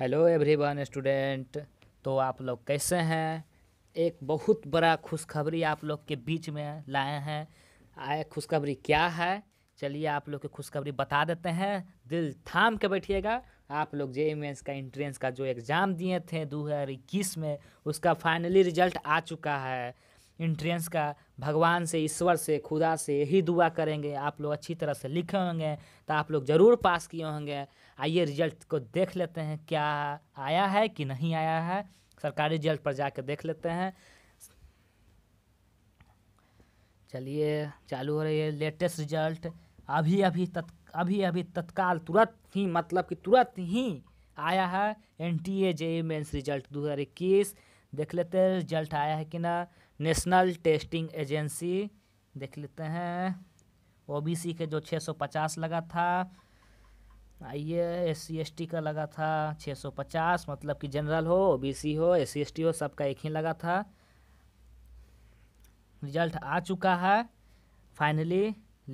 hello everyone student तो आप लोग कैसे हैं एक बहुत बड़ा खुशखबरी आप लोग के बीच में लाए हैं आए खुशखबरी क्या है चलिए आप लोग की खुशखबरी बता देते हैं दिल थाम के बैठिएगा आप लोग जे एम का इंट्रेंस का जो एग्ज़ाम दिए थे दो हज़ार इक्कीस में उसका फाइनली रिजल्ट आ चुका है इंट्रेंस का भगवान से ईश्वर से खुदा से यही दुआ करेंगे आप लोग अच्छी तरह से लिखे होंगे तो आप लोग ज़रूर पास किए होंगे आइए रिजल्ट को देख लेते हैं क्या आया है कि नहीं आया है सरकारी रिजल्ट पर जाकर देख लेते हैं चलिए चालू हो रही है लेटेस्ट रिजल्ट अभी अभी तत् अभी अभी तत्काल तुरंत ही मतलब कि तुरंत ही आया है N T A JEE mains result दो हज़ार इक्कीस देख लेते हैं रिजल्ट आया है कि ना नेशनल टेस्टिंग एजेंसी देख लेते हैं ओबीसी के जो 650 लगा था आइए एस सी का लगा था 650 मतलब कि जनरल हो ओबीसी हो एस सी हो सबका एक ही लगा था रिजल्ट आ चुका है फाइनली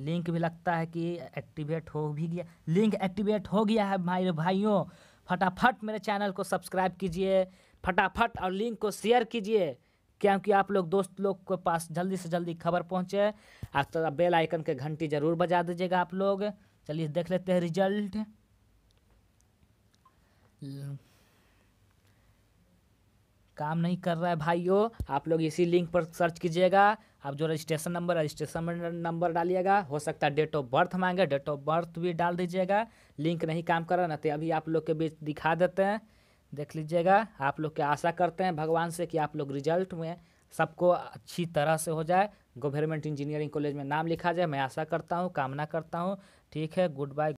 लिंक भी लगता है कि एक्टिवेट हो भी गया लिंक एक्टिवेट हो गया है भाई भाइयों फटाफट मेरे चैनल को सब्सक्राइब कीजिए फटाफट और लिंक को शेयर कीजिए क्योंकि आप लोग दोस्त लोग के पास जल्दी से जल्दी खबर पहुँचे आप तो बेल आइकन के घंटी जरूर बजा दीजिएगा आप लोग चलिए देख लेते हैं रिजल्ट काम नहीं कर रहा है भाइयों आप लोग इसी लिंक पर सर्च कीजिएगा आप जो रजिस्ट्रेशन नंबर रजिस्ट्रेशन नंबर डालिएगा हो सकता है डेट ऑफ बर्थ मांगे डेट ऑफ बर्थ भी डाल दीजिएगा लिंक नहीं काम कर रहा ना तो अभी आप लोग के बीच दिखा देते हैं देख लीजिएगा आप लोग के आशा करते हैं भगवान से कि आप लोग रिजल्ट में सबको अच्छी तरह से हो जाए गवर्नमेंट इंजीनियरिंग कॉलेज में नाम लिखा जाए मैं आशा करता हूँ कामना करता हूँ ठीक है गुड बाय